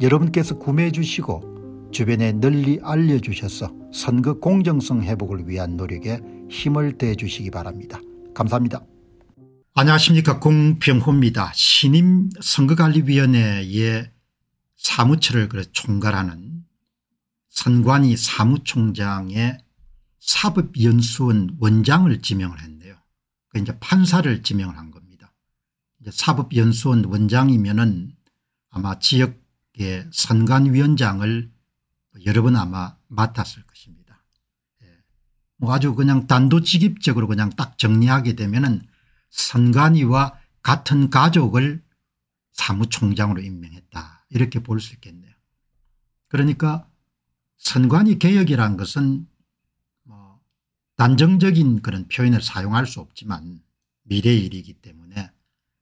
여러분께서 구매해 주시고 주변에 널리 알려주셔서 선거 공정성 회복을 위한 노력에 힘을 대 주시기 바랍니다. 감사합니다. 안녕하십니까 공병호입니다. 신임 선거관리위원회의 사무처를 총괄하는 선관위 사무총장의 사법연수원 원장을 지명을 했네요. 그 이제 판사를 지명을 한 겁니다. 이제 사법연수원 원장이면은 아마 지역 예, 선관위원장을 여러 번 아마 맡았을 것입니다. 예, 뭐 아주 그냥 단도직입적으로 그냥 딱 정리하게 되면은 선관위와 같은 가족을 사무총장으로 임명했다 이렇게 볼 수 있겠네요. 그러니까 선관위 개혁이란 것은 뭐 단정적인 그런 표현을 사용할 수 없지만 미래 일이기 때문에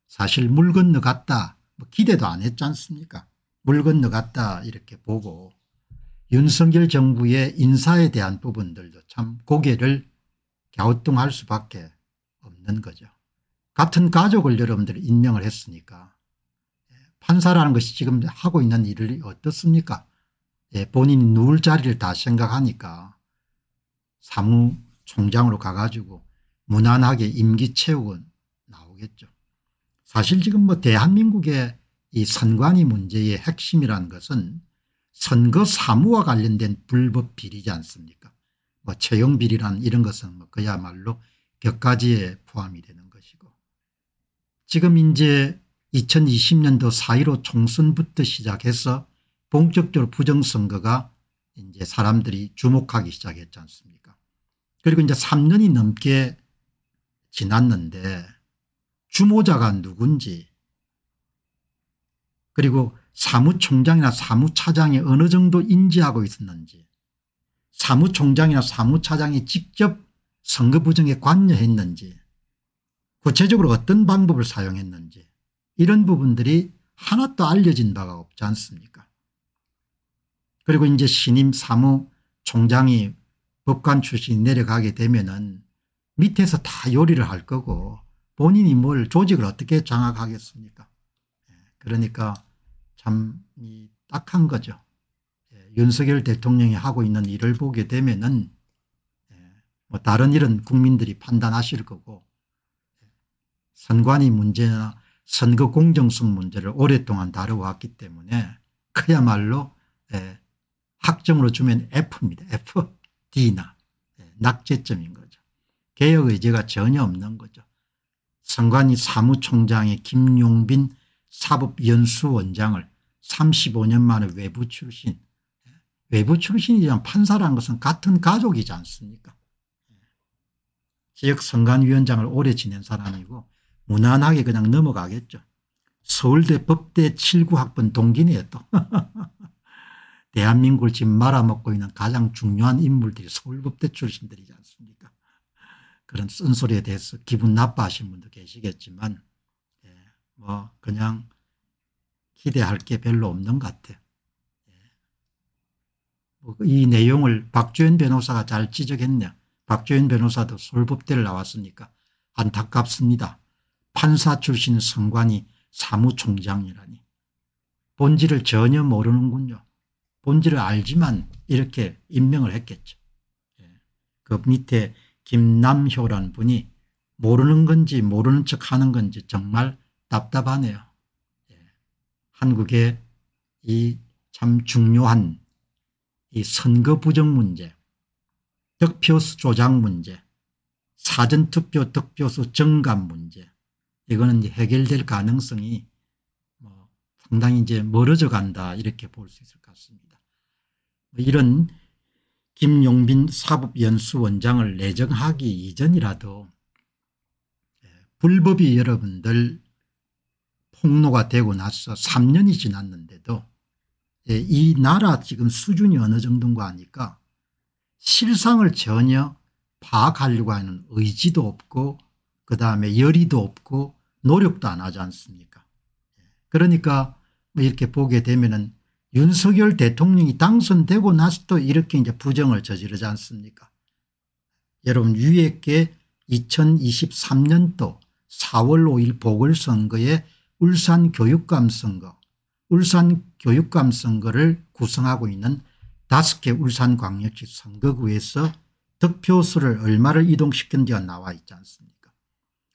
사실 물 건너 갔다 뭐 기대도 안 했지 않습니까 물 건너갔다 이렇게 보고 윤석열 정부의 인사에 대한 부분들도 참 고개를 갸우뚱할 수밖에 없는 거죠. 같은 가족을 여러분들 임명을 했으니까 예, 판사라는 것이 지금 하고 있는 일을 어떻습니까 예, 본인이 누울 자리를 다 생각하니까 사무총장으로 가가지고 무난하게 임기 채우고 나오겠죠. 사실 지금 뭐 대한민국의 이 선관위 문제의 핵심이라는 것은 선거 사무와 관련된 불법 비리지 않습니까 뭐 채용 비리란 이런 것은 뭐 그야말로 몇 가지에 포함이 되는 것이고 지금 이제 2020년도 4.15 총선부터 시작해서 본격적으로 부정선거가 이제 사람들이 주목하기 시작했지 않습니까 그리고 이제 3년이 넘게 지났는데 주모자가 누군지 그리고 사무총장이나 사무차장이 어느 정도 인지하고 있었는지 사무총장이나 사무차장이 직접 선거 부정에 관여했는지 구체적으로 어떤 방법을 사용했는지 이런 부분들이 하나도 알려진 바가 없지 않습니까 그리고 이제 신임 사무총장이 법관 출신이 내려가게 되면은 밑에서 다 요리를 할 거고 본인이 뭘 조직을 어떻게 장악하겠습니까 예, 그러니까 참 딱한 거죠. 예, 윤석열 대통령이 하고 있는 일을 보게 되면은 예, 뭐 다른 일은 국민들이 판단하실 거고 예, 선관위 문제나 선거 공정성 문제를 오랫동안 다뤄왔기 때문에 그야말로 학점으로 주면 F입니다. F, D나 낙제점인 거죠. 개혁 의제가 전혀 없는 거죠. 선관위 사무총장의 김용빈 사법연수원장을 35년 만에 외부 출신 외부 출신이란 판사라는 것은 같은 가족이지 않습니까 지역 선관위원장을 오래 지낸 사람이고 무난하게 그냥 넘어가겠죠. 서울대 법대 79학번 동기네요 또. 대한민국을 지금 말아먹고 있는 가장 중요한 인물들이 서울법대 출신들이지 않습니까 그런 쓴소리에 대해서 기분 나빠하신 분도 계시겠지만 예, 뭐 그냥 기대할 게 별로 없는 것 같아요. 예. 뭐 이 내용을 박주현 변호사가 잘 지적했네요. 박주현 변호사도 솔법대를 나왔으니까 안타깝습니다. 판사 출신 성관이 사무총장이라니. 본질을 전혀 모르는군요. 본질을 알지만 이렇게 임명을 했겠죠. 예. 그 밑에 김남효란 분이 모르는 건지 모르는 척 하는 건지 정말 답답하네요. 한국의 이 참 중요한 이 선거 부정 문제, 득표수 조작 문제, 사전투표 득표수 증감 문제 이거는 해결될 가능성이 뭐 상당히 이제 멀어져 간다 이렇게 볼 수 있을 것 같습니다. 뭐 이런 김용빈 사법연수원장을 내정하기 이전이라도 예, 불법이 여러분들 폭로가 되고 나서 3년이 지났는데도 예, 이 나라 지금 수준이 어느 정도인가 하니까 실상을 전혀 파악하려고 하는 의지도 없고 그다음에 열의도 없고 노력도 안 하지 않습니까 예, 그러니까 뭐 이렇게 보게 되면은 윤석열 대통령이 당선되고 나서도 이렇게 이제 부정을 저지르지 않습니까 여러분 유에게 2023년도 4월 5일 보궐선거에 울산 교육감 선거 울산 교육감 선거를 구성하고 있는 다섯 개 울산광역시 선거구에서 득표수를 얼마를 이동시킨지가 나와 있지 않습니까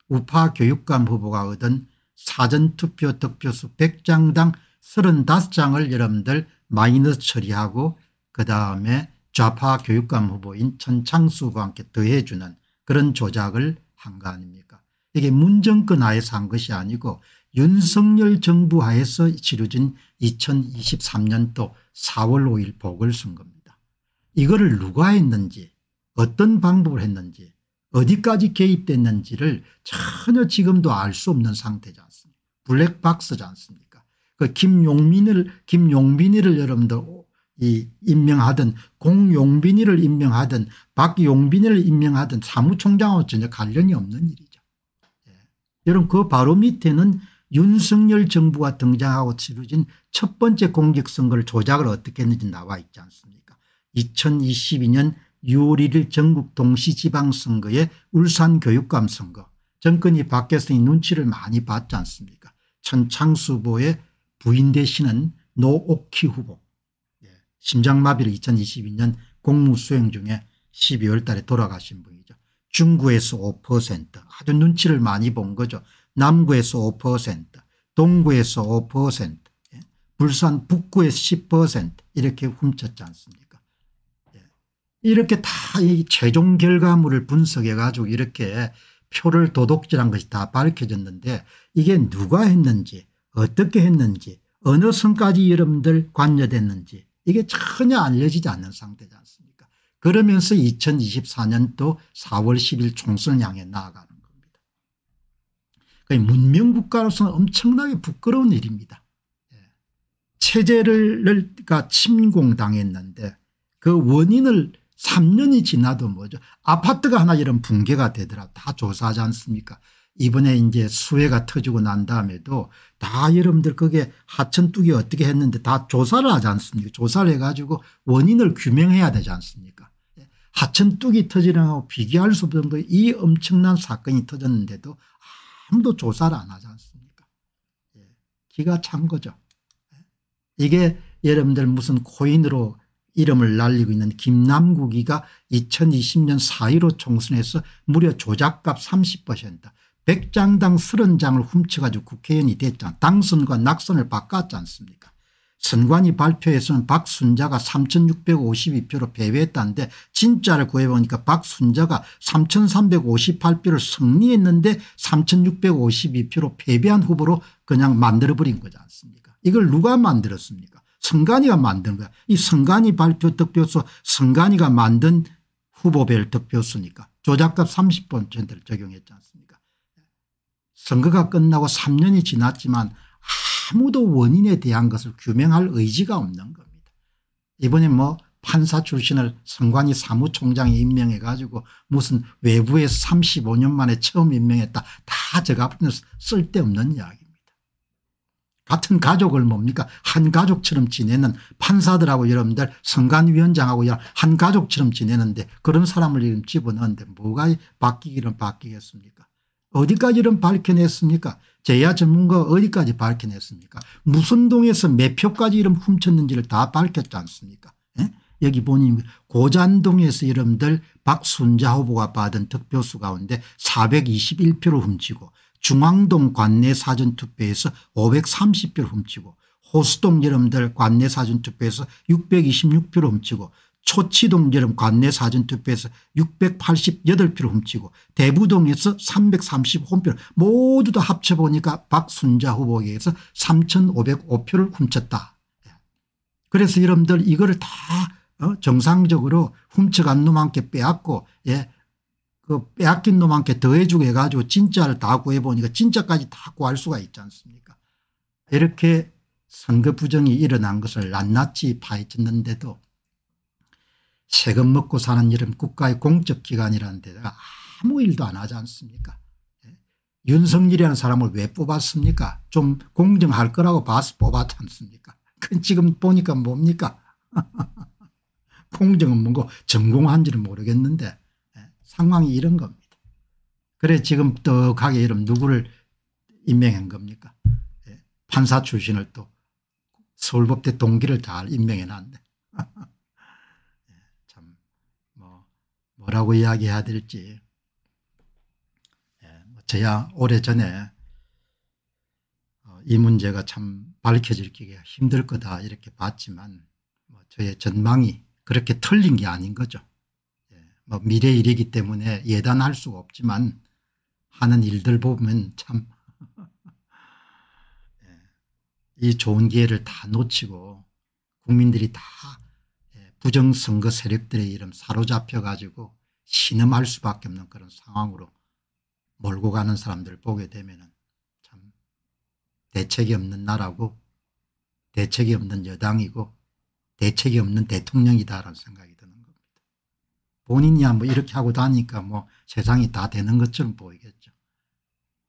우파 교육감 후보가 얻은 사전투표 득표수 100장당 35장을 여러분들 마이너스 처리하고 그 다음에 좌파 교육감 후보인 천창수와 함께 더해주는 그런 조작을 한 거 아닙니까 이게 문정권 하에서 한 것이 아니고 윤석열 정부 하에서 치러진 2023년도 4월 5일 보궐선 겁니다. 이거를 누가 했는지 어떤 방법을 했는지 어디까지 개입됐는지를 전혀 지금도 알 수 없는 상태지 않습니까 블랙박스지 않습니까 그 김용민을 김용빈이를 여러분들 이 임명하든 공용빈이를 임명하든 박용빈이를 임명하든 사무총장하고 전혀 관련이 없는 일이죠. 예. 여러분 그 바로 밑에는 윤석열 정부가 등장하고 치러진 첫 번째 공직선거를 조작을 어떻게 했는지 나와 있지 않습니까 2022년 6월 1일 전국 동시지방선거에 울산 교육감 선거 정권이 바뀌었으니 눈치를 많이 봤지 않습니까 천창수 후보의 부인 대신은 노옥희 후보 예, 심장마비를 2022년 공무수행 중에 12월 달에 돌아가신 분이죠. 중구에서 5% 아주 눈치를 많이 본 거죠. 남구에서 5% 동구에서 5% 예, 불산 북구에서 10% 이렇게 훔쳤지 않습니까 예. 이렇게 다 이 최종 결과물을 분석해 가지고 이렇게 표를 도둑질한 것이 다 밝혀졌는데 이게 누가 했는지 어떻게 했는지 어느 선까지 여러분들 관여됐는지 이게 전혀 알려지지 않는 상태지 않습니까 그러면서 2024년도 4월 10일 총선을 향해 나아가는 그러니까 문명국가로서는 엄청나게 부끄러운 일입니다. 예. 체제를 침공당했는데 그 원인을 3년이 지나도 뭐죠 아파트가 하나 이런 붕괴가 되더라 다 조사하지 않습니까 이번에 이제 수해가 터지고 난 다음에도 다 여러분들 그게 하천뚝이 어떻게 했는데 다 조사를 하지 않습니까 조사를 해가지고 원인을 규명해야 되지 않습니까 예. 하천뚝이 터지는 하고 비교할 수 없는 이 엄청난 사건이 터졌는데도 아무도 조사를 안 하지 않습니까? 예. 기가 찬 거죠. 예? 이게 여러분들 무슨 코인으로 이름을 날리고 있는 김남국이가 2020년 4.15 총선에서 무려 조작값 30% 100장당 30장을 훔쳐가지고 국회의원이 됐잖아. 당선과 낙선을 바꿨지 않습니까? 선관위 발표에서는 박순자가 3652표로 배회했다는데 진짜를 구해보니까 박순자가 3358표를 승리했는데 3652표로 패배한 후보로 그냥 만들어버린 거지 않습니까 이걸 누가 만들었습니까 선관위가 만든 거야 이 선관위 발표 득표수 선관위가 만든 후보별 득표수니까 조작값 30%를 번 적용했지 않습니까 선거가 끝나고 3년이 지났지만 아무도 원인에 대한 것을 규명할 의지가 없는 겁니다. 이번에 뭐 판사 출신을 선관위 사무총장에 임명해 가지고 무슨 외부에서 35년 만에 처음 임명했다 다 제가 앞에서 쓸데없는 이야기입니다. 같은 가족을 뭡니까 한 가족처럼 지내는 판사들하고 여러분들 선관위원장하고 한 가족처럼 지내는데 그런 사람을 지금 집어넣는데 뭐가 바뀌기는 바뀌겠습니까 어디까지는 밝혀냈습니까? 제야 전문가 어디까지 밝혀냈습니까? 무슨 동에서 몇 표까지 이름 훔쳤는지를 다 밝혔지 않습니까? 예? 여기 보니 고잔동에서 이름들 박순자 후보가 받은 득표수 가운데 421표를 훔치고 중앙동 관내 사전투표에서 530표를 훔치고 호수동 이름들 관내 사전투표에서 626표를 훔치고 초치동 여름 관내 사전투표에서 688표를 훔치고 대부동에서 335표를 모두 다 합쳐보니까 박순자 후보에게서 3505표를 훔쳤다. 그래서 여러분들 이거를 다 어, 정상적으로 훔쳐간 놈한테 빼앗고 예. 그 빼앗긴 놈한테 더해주고 해가지고 진짜를 다 구해보니까 진짜까지 다 구할 수가 있지 않습니까 이렇게 선거 부정이 일어난 것을 낱낱이 파헤쳤는데도 세금 먹고 사는 이름 국가의 공적기관이라는 데다가 아무 일도 안 하지 않습니까 예? 윤석열이라는 사람을 왜 뽑았습니까 좀 공정할 거라고 봐서 뽑았지 않습니까 그 지금 보니까 뭡니까 공정은 뭔가 전공한지는 모르겠는데 예? 상황이 이런 겁니다 그래 지금 떡하게 이름 누구를 임명한 겁니까 예? 판사 출신을 또 서울법대 동기를 잘 임명해 놨네 뭐라고 이야기해야 될지. 저야 예, 뭐 오래전에 어, 이 문제가 참밝혀지기가 힘들 거다 이렇게 봤지만 뭐 저의 전망이 그렇게 틀린 게 아닌 거죠. 예, 뭐 미래 일이기 때문에 예단할 수가 없지만 하는 일들 보면 참이 예, 좋은 기회를 다 놓치고 국민들이 다 부정선거 세력들의 이름 사로잡혀 가지고 신음할 수밖에 없는 그런 상황으로 몰고 가는 사람들 을 보게 되면 참 대책이 없는 나라고 대책이 없는 여당이고 대책이 없는 대통령이다라는 생각이 드는 겁니다. 본인이야 뭐 이렇게 하고 다니까 뭐 세상이 다 되는 것처럼 보이겠죠.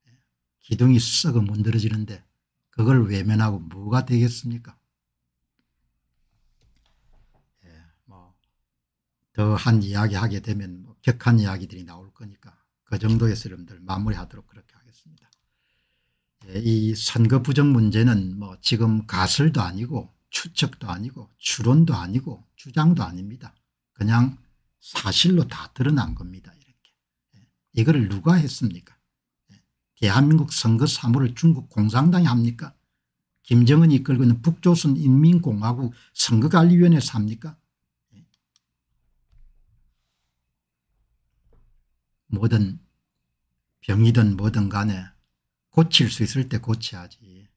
예. 기둥이 썩어 문드러지는데 그걸 외면하고 뭐가 되겠습니까 더한 이야기 하게 되면 뭐 격한 이야기들이 나올 거니까 그 정도에서 여러분들 마무리하도록 그렇게 하겠습니다. 예, 이 선거 부정 문제는 뭐 지금 가설도 아니고 추측도 아니고 추론도 아니고 주장도 아닙니다. 그냥 사실로 다 드러난 겁니다. 이렇게 예, 이거를 누가 했습니까? 예, 대한민국 선거 사무를 중국 공산당이 합니까? 김정은이 이끌고 있는 북조선 인민공화국 선거관리위원회에서 합니까? 뭐든 병이든 뭐든 간에 고칠 수 있을 때 고쳐야지.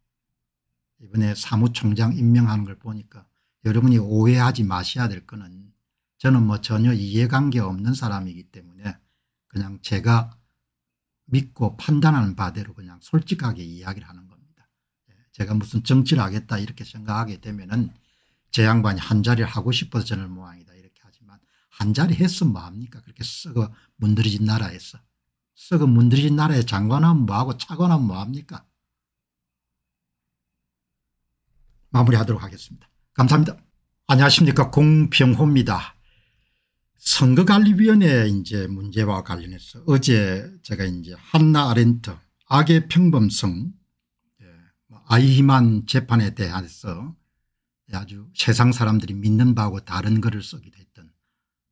이번에 사무총장 임명하는 걸 보니까 여러분이 오해하지 마셔야 될 거는 저는 뭐 전혀 이해관계 없는 사람이기 때문에 그냥 제가 믿고 판단하는 바대로 그냥 솔직하게 이야기를 하는 겁니다. 예, 제가 무슨 정치를 하겠다 이렇게 생각하게 되면은 제 양반이 한 자리를 하고 싶어서 저는 모양이다. 한자리 했으면 뭐합니까 그렇게 썩어 문드러진 나라에서 썩어 문드러진 나라에 장관하면 뭐하고 차관하면 뭐합니까 마무리하도록 하겠습니다. 감사합니다. 안녕하십니까 공병호입니다. 선거관리위원회 이제 문제와 관련해서 어제 제가 이제 한나 아렌트 악의 평범성 예, 뭐 아이히만 재판에 대해서 아주 세상 사람들이 믿는 바하고 다른 글을 쓰기도 했던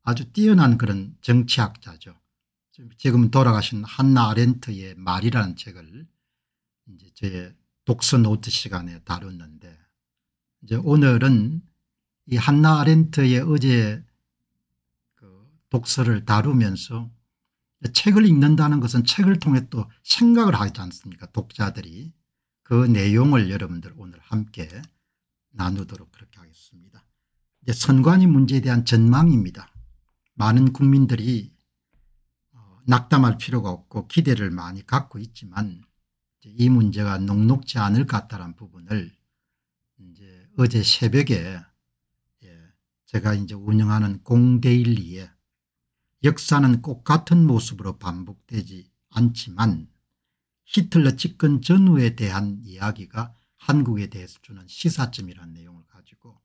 아주 뛰어난 그런 정치학자죠. 지금 돌아가신 한나 아렌트의 말이라는 책을 이제 제 독서 노트 시간에 다뤘는데 이제 오늘은 이 한나 아렌트의 어제 그 독서를 다루면서 책을 읽는다는 것은 책을 통해 또 생각을 하지 않습니까 독자들이 그 내용을 여러분들 오늘 함께 나누도록 그렇게 하겠습니다. 이제 선관위 문제에 대한 전망입니다. 많은 국민들이 어, 낙담할 필요가 없고 기대를 많이 갖고 있지만 이 문제가 녹록지 않을 것 같다는 부분을 이제 어제 새벽에 예, 제가 이제 운영하는 공데일리에 역사는 꼭 같은 모습으로 반복되지 않지만 히틀러 집권 전후에 대한 이야기가 한국에 대해서 주는 시사점이라는 내용을 가지고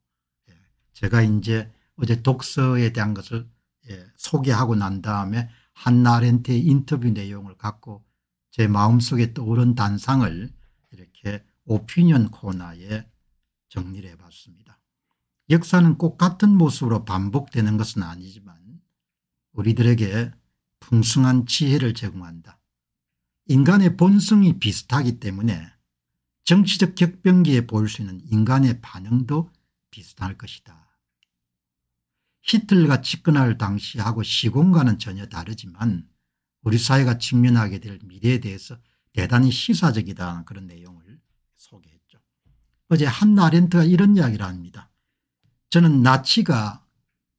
예, 제가 이제 어제 독서에 대한 것을 예, 소개하고 난 다음에 한나렌트의 인터뷰 내용을 갖고 제 마음속에 떠오른 단상을 이렇게 오피니언 코너에 정리를 해봤습니다. 역사는 꼭 같은 모습으로 반복되는 것은 아니지만 우리들에게 풍성한 지혜를 제공한다. 인간의 본성이 비슷하기 때문에 정치적 격변기에 보일 수 있는 인간의 반응도 비슷할 것이다. 히틀러가 집권할 당시하고 시공간은 전혀 다르지만 우리 사회가 직면하게 될 미래에 대해서 대단히 시사적이다 그런 내용을 소개했죠. 어제 한나 렌트가 이런 이야기를 합니다. 저는 나치가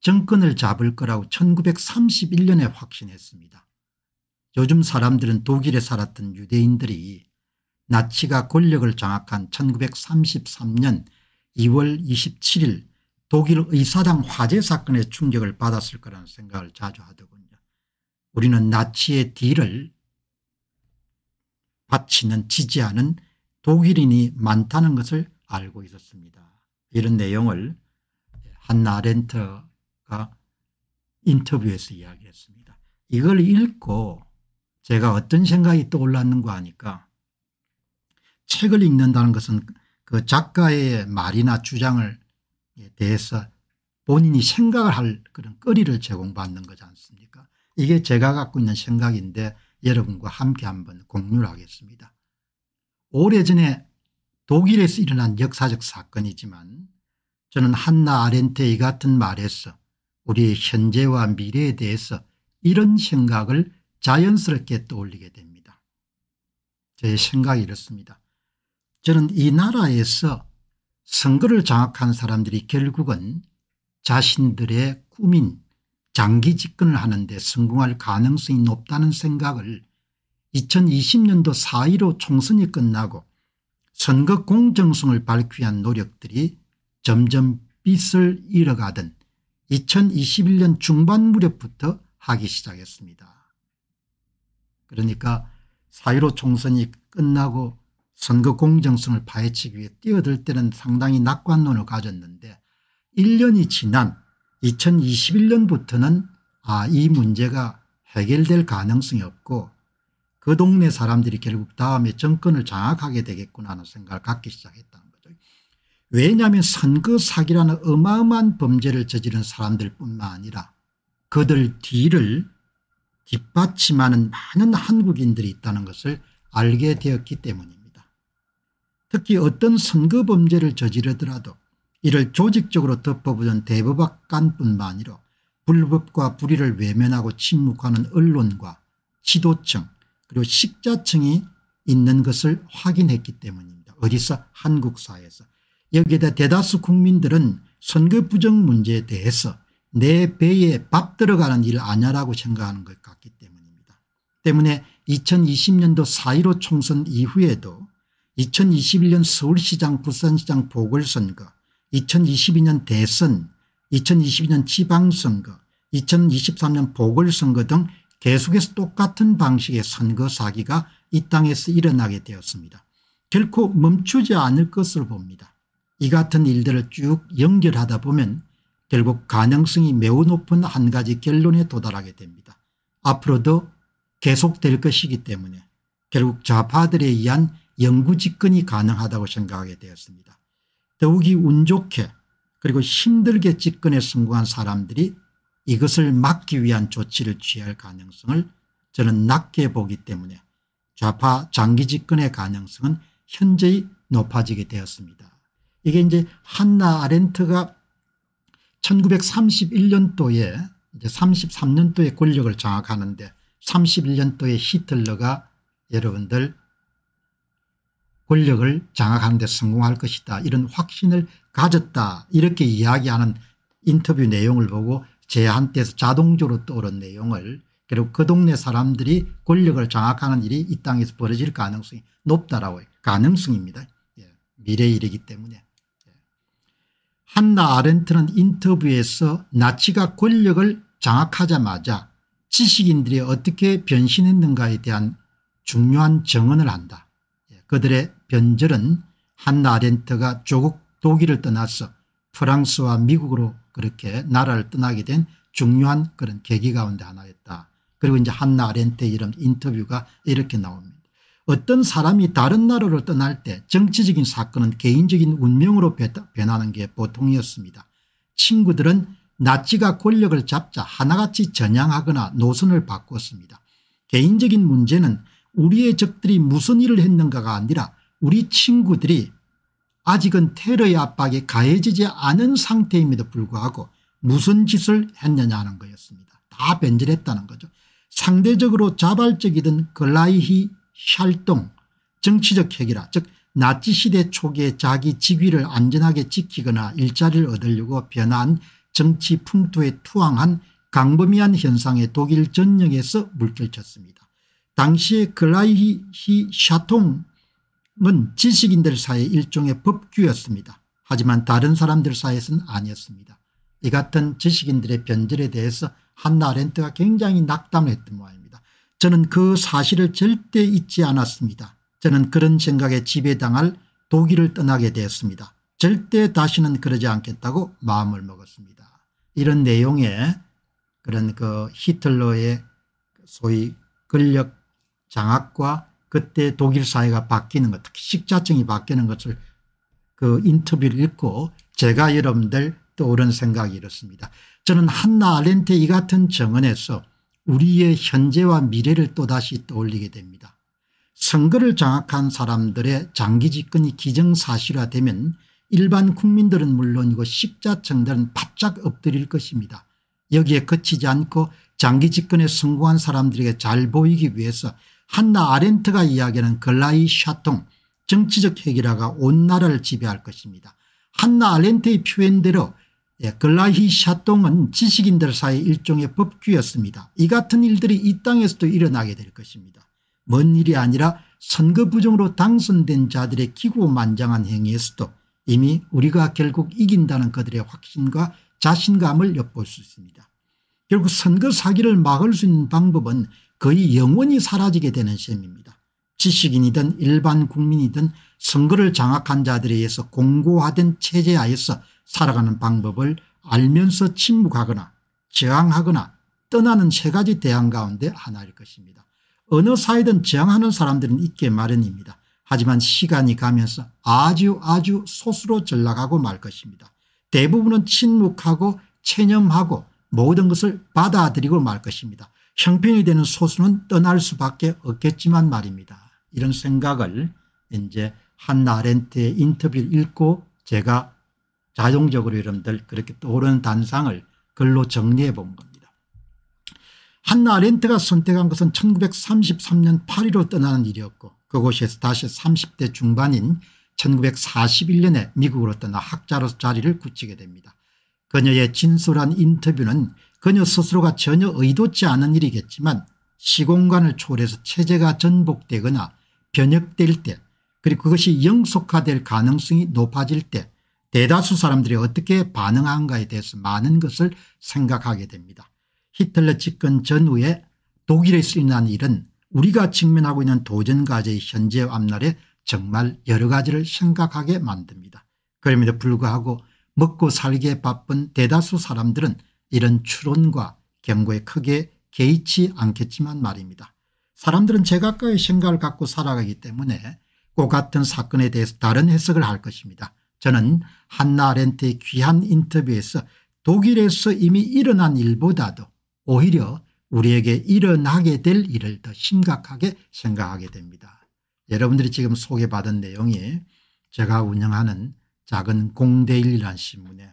정권을 잡을 거라고 1931년에 확신했습니다. 요즘 사람들은 독일에 살았던 유대인들이 나치가 권력을 장악한 1933년 2월 27일 독일 의사당 화재 사건의 충격을 받았을 거라는 생각을 자주 하더군요. 우리는 나치의 뒤를 바치는 지지하는 독일인이 많다는 것을 알고 있었습니다. 이런 내용을 한나 렌트가 인터뷰에서 이야기했습니다. 이걸 읽고 제가 어떤 생각이 떠올랐는가 하니까 책을 읽는다는 것은 그 작가의 말이나 주장을 대해서 본인이 생각을 할 그런 거리를 제공받는 거지 않습니까 이게 제가 갖고 있는 생각인데 여러분과 함께 한번 공유를 하겠습니다. 오래전에 독일에서 일어난 역사적 사건이지만 저는 한나 아렌테이 같은 말에서 우리의 현재와 미래에 대해서 이런 생각을 자연스럽게 떠올리게 됩니다. 제 생각이 이렇습니다. 저는 이 나라에서 선거를 장악한 사람들이 결국은 자신들의 꿈인 장기 집권을 하는 데 성공할 가능성이 높다는 생각을 2020년도 4.15 총선이 끝나고 선거 공정성을 밝히 위한 노력들이 점점 빛을 잃어가던 2021년 중반 무렵부터 하기 시작했습니다. 그러니까 4.15 총선이 끝나고 선거 공정성을 파헤치기 위해 뛰어들 때는 상당히 낙관론을 가졌는데 1년이 지난 2021년부터는 아 이 문제가 해결될 가능성이 없고 그 동네 사람들이 결국 다음에 정권을 장악하게 되겠구나 하는 생각을 갖기 시작했다는 거죠. 왜냐하면 선거 사기라는 어마어마한 범죄를 저지른 사람들뿐만 아니라 그들 뒤를 뒷받침하는 많은 한국인들이 있다는 것을 알게 되었기 때문입니다. 특히 어떤 선거 범죄를 저지르더라도 이를 조직적으로 덮어보던 대법관뿐만 아니라 불법과 불의를 외면하고 침묵하는 언론과 지도층 그리고 식자층이 있는 것을 확인했기 때문입니다. 어디서 한국 사회에서 여기에다 대다수 국민들은 선거 부정 문제에 대해서 내 배에 밥 들어가는 일 아냐라고 생각하는 것 같기 때문입니다. 때문에 2020년도 4.15 총선 이후에도 2021년 서울시장 부산시장 보궐선거 2022년 대선 2022년 지방선거 2023년 보궐선거 등 계속해서 똑같은 방식의 선거 사기가 이 땅에서 일어나게 되었습니다. 결코 멈추지 않을 것을 봅니다. 이 같은 일들을 쭉 연결하다 보면 결국 가능성이 매우 높은 한 가지 결론에 도달하게 됩니다. 앞으로도 계속될 것이기 때문에 결국 좌파들에 의한 연구 집권이 가능하다고 생각하게 되었습니다. 더욱이 운 좋게 그리고 힘들게 집근에 성공한 사람들이 이것을 막기 위한 조치를 취할 가능성을 저는 낮게 보기 때문에 좌파 장기 집권의 가능성은 현저히 높아지게 되었습니다. 이게 이제 한나 아렌트가 1931년도에 이제 33년도에 권력을 장악하는데 31년도에 히틀러가 여러분들 권력을 장악하는 데 성공할 것이다 이런 확신을 가졌다 이렇게 이야기하는 인터뷰 내용을 보고 제 한때에서 자동적으로 떠오른 내용을 그리고 그 동네 사람들이 권력을 장악하는 일이 이 땅에서 벌어질 가능성이 높다라고 가능성입니다. 예. 미래 일이기 때문에. 예. 한나 아렌트는 인터뷰에서 나치가 권력을 장악하자마자 지식인들이 어떻게 변신했는가에 대한 중요한 정언을 한다. 예. 그들의 변절은 한나 렌트가 조국 독일을 떠나서 프랑스와 미국으로 그렇게 나라를 떠나게 된 중요한 그런 계기 가운데 하나였다. 그리고 이제 한나 렌트의 이런 인터뷰가 이렇게 나옵니다. 어떤 사람이 다른 나라로 떠날 때 정치적인 사건은 개인적인 운명으로 변하는 게 보통이었습니다. 친구들은 나치가 권력을 잡자 하나같이 전향하거나 노선을 바꾸었습니다. 개인적인 문제는 우리의 적들이 무슨 일을 했는가가 아니라 우리 친구들이 아직은 테러의 압박에 가해지지 않은 상태임에도 불구하고 무슨 짓을 했느냐는 거였습니다. 다 변질했다는 거죠. 상대적으로 자발적이던 글라이히 샬동 정치적 혁이라 즉 나치시대 초기에 자기 직위를 안전하게 지키거나 일자리를 얻으려고 변한 정치 풍토에 투항한 강범위한 현상의 독일 전역에서 물결쳤습니다. 당시에 글라이히 샤통 은 지식인들 사이 의 일종의 법규였습니다. 하지만 다른 사람들 사이에서는 아니었습니다. 이 같은 지식인들의 변질에 대해서 한나 렌트가 굉장히 낙담했던 모양입니다. 저는 그 사실을 절대 잊지 않았습니다. 저는 그런 생각에 지배당할 독일을 떠나게 되었습니다. 절대 다시는 그러지 않겠다고 마음을 먹었습니다. 이런 내용의 그런 그 히틀러의 소위 권력 장악과 그때 독일 사회가 바뀌는 것 특히 식자증이 바뀌는 것을 그 인터뷰를 읽고 제가 여러분들 떠오른 생각이 이렇습니다. 저는 한나 아렌트 이 같은 정언에서 우리의 현재와 미래를 또다시 떠올리게 됩니다. 선거를 장악한 사람들의 장기 집권이 기정사실화되면 일반 국민들은 물론이고 식자층들은 바짝 엎드릴 것입니다. 여기에 그치지 않고 장기 집권에 성공한 사람들에게 잘 보이기 위해서 한나 아렌트가 이야기하는 글라이 샤통 정치적 해결화가온 나라를 지배할 것입니다. 한나 아렌트의 표현대로 예, 글라이 샤통은 지식인들 사이 일종의 법규였습니다. 이 같은 일들이 이 땅에서도 일어나게 될 것입니다. 먼 일이 아니라 선거 부정으로 당선된 자들의 기고만장한 행위에서도 이미 우리가 결국 이긴다는 그들의 확신과 자신감을 엿볼 수 있습니다. 결국 선거 사기를 막을 수 있는 방법은 거의 영원히 사라지게 되는 셈입니다. 지식인이든 일반 국민이든 선거를 장악한 자들에 의해서 공고화된 체제 하에서 살아가는 방법을 알면서 침묵하거나 저항하거나 떠나는 세 가지 대안 가운데 하나일 것입니다. 어느 사이든 저항하는 사람들은 있게 마련입니다. 하지만 시간이 가면서 아주 아주 소수로 전락하고 말 것입니다. 대부분은 침묵하고 체념하고 모든 것을 받아들이고 말 것입니다. 형편이 되는 소수는 떠날 수밖에 없겠지만 말입니다. 이런 생각을 이제 한나 렌트의 인터뷰를 읽고 제가 자동적으로 여러분들 그렇게 떠오르는 단상을 글로 정리해 본 겁니다. 한나 렌트가 선택한 것은 1933년 파리로 떠나는 일이었고 그곳에서 다시 30대 중반인 1941년에 미국으로 떠나 학자로서 자리를 굳히게 됩니다. 그녀의 진솔한 인터뷰는 그녀 스스로가 전혀 의도치 않은 일이겠지만 시공간을 초월해서 체제가 전복되거나 변혁될 때 그리고 그것이 영속화될 가능성이 높아질 때 대다수 사람들이 어떻게 반응한가에 대해서 많은 것을 생각하게 됩니다. 히틀러 집권 전후에 독일에서 일어난 일은 우리가 직면하고 있는 도전과제의 현재 앞날에 정말 여러 가지를 생각하게 만듭니다. 그럼에도 불구하고 먹고 살기에 바쁜 대다수 사람들은 이런 추론과 경고에 크게 개의치 않겠지만 말입니다. 사람들은 제각각의 생각을 갖고 살아가기 때문에 꼭 그 같은 사건에 대해서 다른 해석을 할 것입니다. 저는 한나 아렌트의 귀한 인터뷰에서 독일에서 이미 일어난 일보다도 오히려 우리에게 일어나게 될 일을 더 심각하게 생각하게 됩니다. 여러분들이 지금 소개받은 내용이 제가 운영하는 작은 공대일이라는 신문에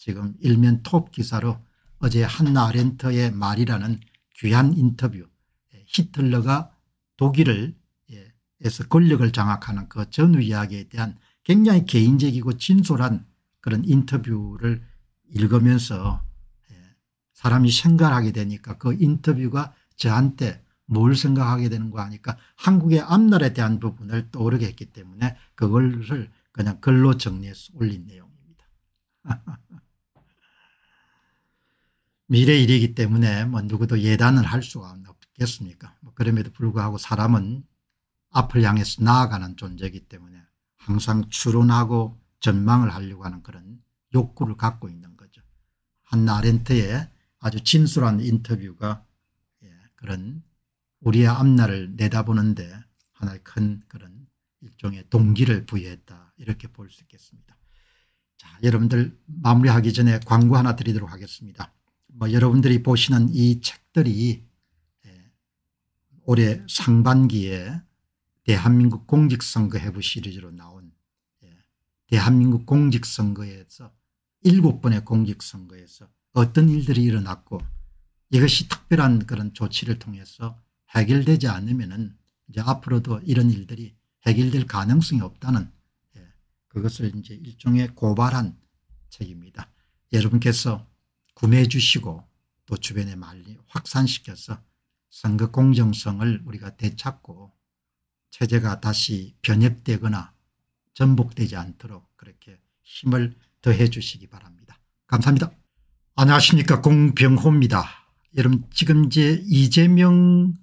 지금 일면 톱 기사로 어제 한나 렌터의 말이라는 귀한 인터뷰 예, 히틀러가 독일에서 예, 권력을 장악하는 그 전후 이야기에 대한 굉장히 개인적이고 진솔한 그런 인터뷰를 읽으면서 예, 사람이 생각하게 되니까 그 인터뷰가 저한테 뭘 생각하게 되는 거 아니까 한국의 앞날에 대한 부분을 떠오르게 했기 때문에 그걸 그냥 글로 정리해서 올린 내용입니다. 미래 일이기 때문에 뭐 누구도 예단을 할 수가 없겠습니까 뭐 그럼에도 불구하고 사람은 앞을 향해서 나아가는 존재이기 때문에 항상 추론하고 전망을 하려고 하는 그런 욕구를 갖고 있는 거죠. 한나 렌트의 아주 진솔한 인터뷰가 예, 그런 우리의 앞날을 내다보는데 하나의 큰 그런 일종의 동기를 부여했다 이렇게 볼 수 있겠습니다. 자 여러분들 마무리하기 전에 광고 하나 드리도록 하겠습니다. 뭐 여러분들이 보시는 이 책들이 예, 올해 상반기에 대한민국 공직선거 해부 시리즈로 나온 예, 대한민국 공직선거에서 일곱 번의 공직선거에서 어떤 일들이 일어났고 이것이 특별한 그런 조치를 통해서 해결되지 않으면은 이제 앞으로도 이런 일들이 해결될 가능성이 없다는 예, 그것을 이제 일종의 고발한 책입니다. 여러분께서 구매해 주시고 또 주변에 많이 확산시켜서 선거 공정성을 우리가 되찾고 체제가 다시 변협되거나 전복되지 않도록 그렇게 힘을 더해 주시기 바랍니다. 감사합니다. 안녕하십니까 공병호입니다. 여러분 지금 이제 이재명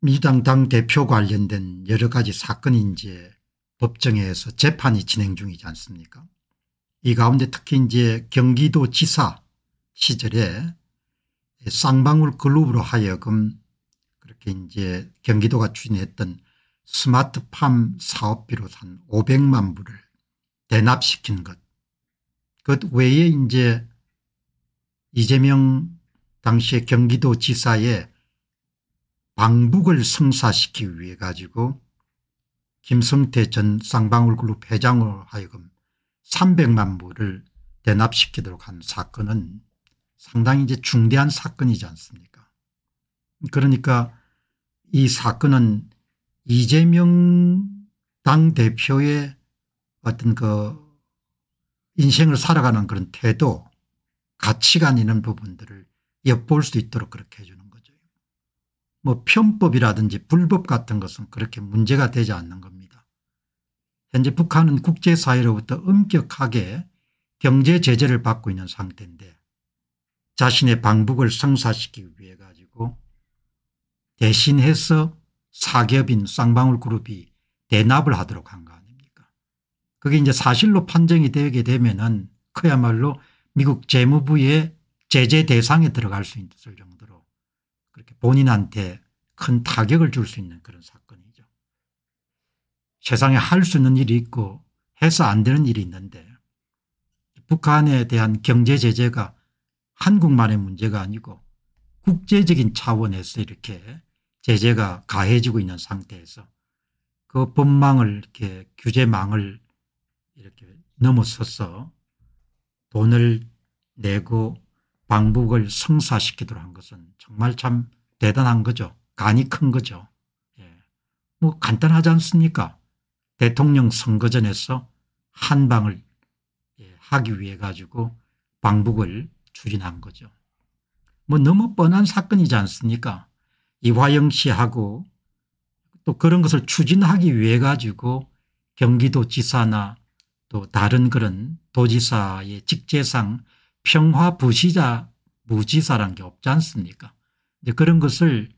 민주당 당대표 관련된 여러 가지 사건이 이제 법정에서 재판이 진행 중이지 않습니까 이 가운데 특히 이제 경기도 지사 시절에 쌍방울 글룹으로 하여금 그렇게 이제 경기도가 추진했던 스마트팜 사업 비로산 500만 불을 대납시킨 것. 그것 외에 이제 이재명 당시의 경기도 지사의 방북을 성사시키기 위해 가지고 김성태 전 쌍방울그룹 회장으로 하여금 300만 불을 대납시키도록 한 사건은 상당히 이제 중대한 사건이지 않습니까? 그러니까 이 사건은 이재명 당 대표의 어떤 그 인생을 살아가는 그런 태도 가치관 있는 부분들을 엿볼 수 있도록 그렇게 해주는 거죠. 뭐 편법이라든지 불법 같은 것은 그렇게 문제가 되지 않는 겁니다. 현재 북한은 국제사회로부터 엄격하게 경제 제재를 받고 있는 상태인데 자신의 방북을 성사시키기 위해 가지고 대신해서 사기업인 쌍방울 그룹이 대납을 하도록 한 거 아닙니까 그게 이제 사실로 판정이 되게 되면은 그야말로 미국 재무부의 제재 대상에 들어갈 수 있을 정도로 그렇게 본인한테 큰 타격을 줄 수 있는 그런 사건이죠. 세상에 할 수 있는 일이 있고 해서 안 되는 일이 있는데 북한에 대한 경제 제재가 한국만의 문제가 아니고 국제적인 차원에서 이렇게 제재가 가해지고 있는 상태에서 그 법망을 이렇게 규제망을 이렇게 넘어서서 돈을 내고 방북을 성사시키도록 한 것은 정말 참 대단한 거죠. 간이 큰 거죠. 예. 뭐 간단하지 않습니까? 대통령 선거전에서 한방을 예, 하기 위해 가지고 방북을 추진한 거죠. 뭐 너무 뻔한 사건이지 않습니까 이화영 씨하고 또 그런 것을 추진하기 위해 가지고 경기도지사나 또 다른 그런 도지사의 직제상 평화부시자 무지사란 게 없지 않습니까 이제 그런 것을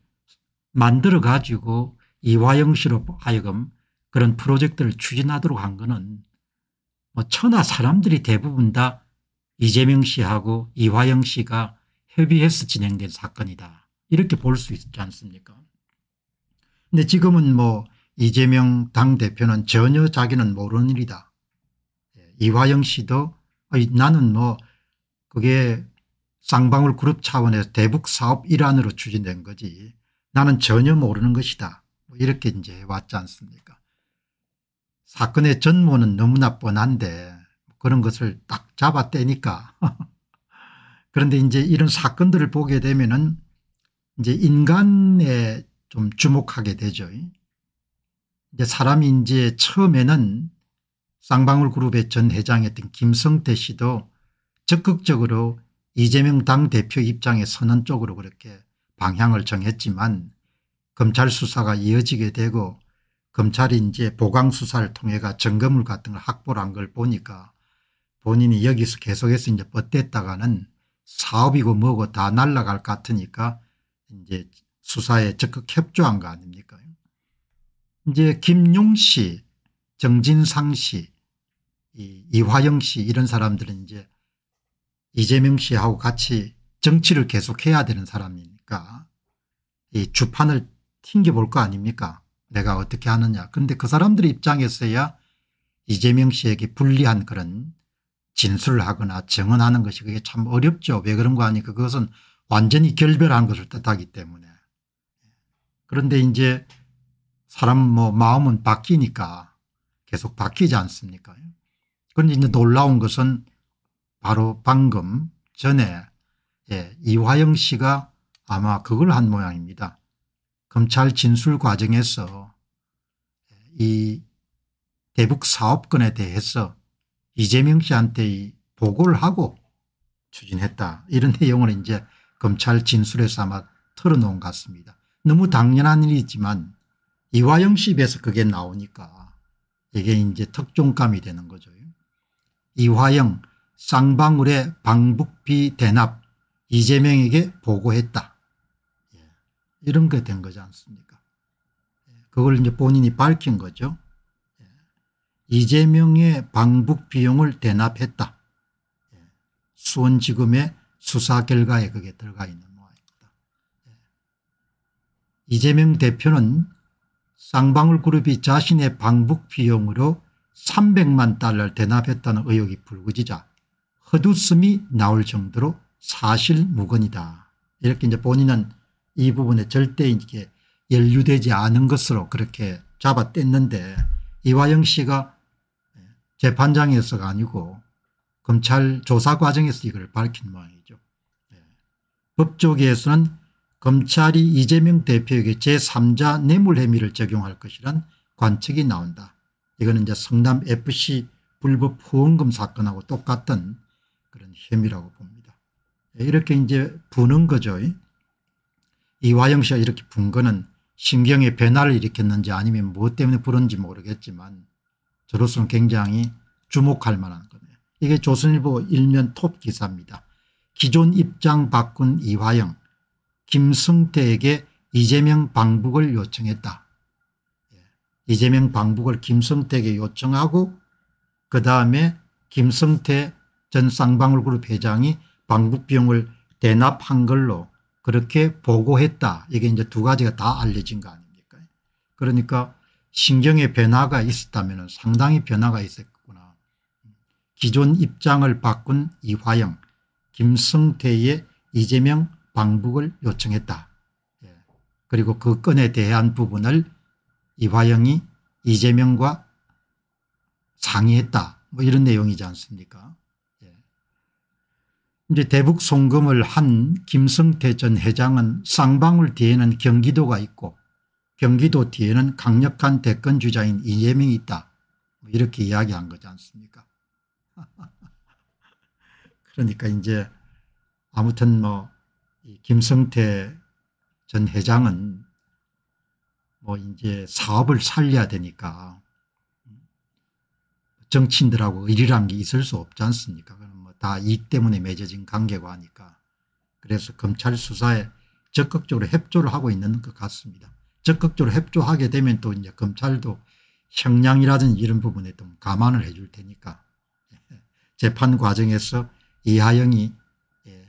만들어 가지고 이화영 씨로 하여금 그런 프로젝트를 추진하도록 한거은뭐 천하 사람들이 대부분 다 이재명 씨하고 이화영 씨가 협의해서 진행된 사건이다. 이렇게 볼 수 있지 않습니까 근데 지금은 뭐 이재명 당대표는 전혀 자기는 모르는 일이다. 예, 이화영 씨도 나는 뭐 그게 쌍방울 그룹 차원에서 대북 사업 일환으로 추진된 거지 나는 전혀 모르는 것이다. 뭐 이렇게 이제 왔지 않습니까 사건의 전모는 너무나 뻔한데 그런 것을 딱잡았떼니까 그런데 이제 이런 사건들을 보게 되면은 이제 인간에 좀 주목하게 되죠. 이제 사람이 이제 처음에는 쌍방울 그룹의 전 회장이었던 김성태 씨도 적극적으로 이재명 당대표 입장에 서는 쪽으로 그렇게 방향을 정했지만 검찰 수사가 이어지게 되고 검찰이 이제 보강 수사를 통해가 점검물 같은 걸 확보를 한 걸 보니까 본인이 여기서 계속해서 이제 뻗댔다가는 사업이고 뭐고 다 날라갈 것 같으니까 이제 수사에 적극 협조한 거 아닙니까? 이제 김용 씨, 정진상 씨, 이화영 씨 이런 사람들은 이제 이재명 씨하고 같이 정치를 계속해야 되는 사람이니까 이 주판을 튕겨볼 거 아닙니까? 내가 어떻게 하느냐. 그런데 그 사람들의 입장에서야 이재명 씨에게 불리한 그런 진술하거나 증언하는 것이 그게 참 어렵죠. 왜 그런가 하니 까 그것은 완전히 결별한 것을 뜻하기 때문에. 그런데 이제 사람 뭐 마음은 바뀌니까 계속 바뀌지 않습니까? 그런데 이제 놀라운 것은 바로 방금 전에 예, 이화영 씨가 아마 그걸 한 모양입니다. 검찰 진술 과정에서 이 대북 사업권에 대해서 이재명 씨한테 보고를 하고 추진했다. 이런 내용을 이제 검찰 진술에서 아마 털어놓은 것 같습니다. 너무 당연한 일이지만 이화영 씨 입에서 그게 나오니까 이게 이제 특종감이 되는 거죠. 이화영 쌍방울의 방북비 대납 이재명에게 보고했다. 예. 이런 게 된 거지 않습니까 예. 그걸 이제 본인이 밝힌 거죠. 이재명의 방북 비용을 대납했다. 수원지검의 수사 결과에 그게 들어가 있는 모양입니다. 예. 이재명 대표는 쌍방울그룹이 자신의 방북 비용으로 300만 달러를 대납했다는 의혹이 불거지자 헛웃음이 나올 정도로 사실무근이다. 이렇게 이제 본인은 이 부분에 절대 이게 연루되지 않은 것으로 그렇게 잡아 뗐는데 이화영 씨가 재판장에서가 아니고 검찰 조사 과정에서 이걸 밝힌 모양이죠. 네. 예. 법조계에서는 검찰이 이재명 대표에게 제3자 뇌물 혐의를 적용할 것이란 관측이 나온다. 이거는 이제 성남 FC 불법 후원금 사건하고 똑같은 그런 혐의라고 봅니다. 예, 이렇게 이제 부는 거죠. 이화영 씨가 이렇게 분 거는 신경의 변화를 일으켰는지 아니면 무엇 때문에 부른지 모르겠지만 저로서는 굉장히 주목할 만한 거네요. 이게 조선일보 일면 톱 기사입니다. 기존 입장 바꾼 이화영 김성태에게 이재명 방북을 요청했다. 예. 이재명 방북을 김성태에게 요청하고 그 다음에 김성태 전 쌍방울그룹 회장이 방북비용을 대납한 걸로 그렇게 보고했다. 이게 이제 두 가지가 다 알려진 거 아닙니까 그러니까 신경의 변화가 있었다면 상당히 변화가 있었구나. 기존 입장을 바꾼 이화영, 김성태의 이재명 방북을 요청했다. 예. 그리고 그 건에 대한 부분을 이화영이 이재명과 상의했다. 뭐 이런 내용이지 않습니까? 예. 이제 대북 송금을 한 김성태 전 회장은 쌍방울 뒤에는 경기도가 있고 경기도 뒤에는 강력한 대권주자인 이재명이 있다. 뭐 이렇게 이야기한 거지 않습니까? 그러니까 이제 아무튼 뭐 김성태 전 회장은 뭐 이제 사업을 살려야 되니까 정치인들하고 의리란 게 있을 수 없지 않습니까? 그럼 뭐다 이익 때문에 맺어진 관계고 하니까 그래서 검찰 수사에 적극적으로 협조를 하고 있는 것 같습니다. 적극적으로 협조하게 되면 또 이제 검찰도 형량이라든지 이런 부분에 좀 감안을 해줄 테니까 예. 재판 과정에서 이하영이 예,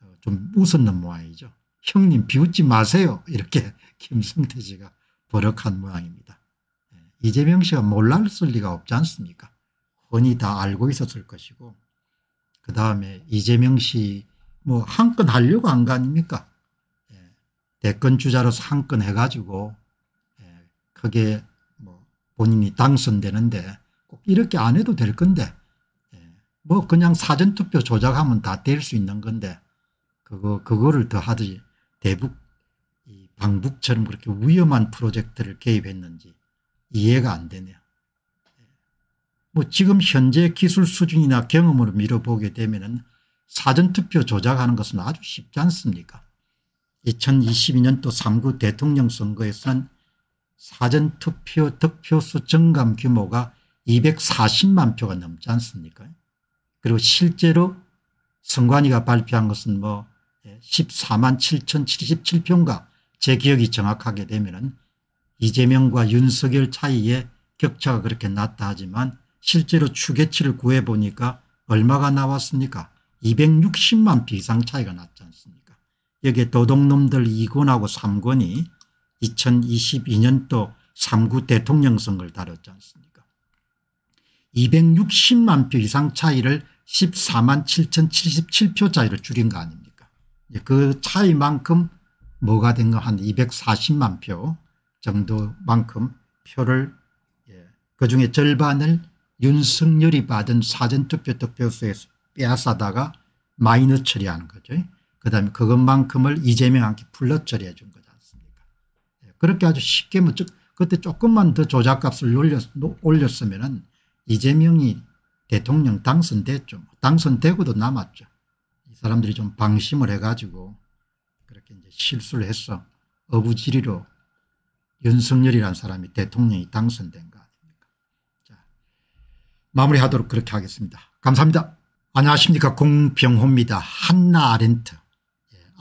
어, 좀 웃었는 모양이죠. 형님 비웃지 마세요. 이렇게 김성태 씨가 버럭한 모양입니다. 예. 이재명 씨가 몰랐을 리가 없지 않습니까? 흔히다 알고 있었을 것이고 그 다음에 이재명 씨 뭐 한 건 하려고 한 거 아닙니까? 대권 주자로상권 해가지고 크게 예, 뭐 본인이 당선되는데 꼭 이렇게 안 해도 될 건데 예, 뭐 그냥 사전투표 조작하면 다 될 수 있는 건데 그거 그거를 더 하듯이 대북 방북처럼 그렇게 위험한 프로젝트를 개입했는지 이해가 안 되네요. 예. 뭐 지금 현재 기술 수준이나 경험으로 미뤄보게 되면 사전투표 조작하는 것은 아주 쉽지 않습니까 2 0 2 2년또 3구 대통령 선거에서는 사전투표 득표수 증감 규모가 240만 표가 넘지 않습니까 그리고 실제로 선관위가 발표한 것은 뭐 14만 예, 7,077표인가 제 기억이 정확하게 되면 이재명과 윤석열 차이의 격차가 그렇게 낮다 하지만 실제로 추계치를 구해보니까 얼마가 나왔습니까 260만 표 이상 차이가 났지 않습니까 여기에 도둑놈들 2권하고 3권이 2022년도 3구 대통령 선거를 다뤘지 않습니까 260만 표 이상 차이를 14만 7077표 차이로 줄인 거 아닙니까 그 차이만큼 뭐가 된 거 한 240만 표 정도만큼 표를 예, 그중에 절반을 윤석열이 받은 사전투표 득표수에서 빼앗아다가 마이너 처리하는 거죠. 그다음에 그것만큼을 이재명한테 불러처리해준 거지 않습니까? 예, 그렇게 아주 쉽게 뭐 그때 조금만 더 조작값을 올렸, 으면 이재명이 대통령 당선됐죠. 당선되고도 남았죠. 사람들이 좀 방심을 해가지고 그렇게 이제 실수를 해서 어부지리로 윤석열이라는 사람이 대통령이 당선된 거 아닙니까. 자, 마무리하도록 그렇게 하겠습니다. 감사합니다. 안녕하십니까 공병호입니다. 한나 아렌트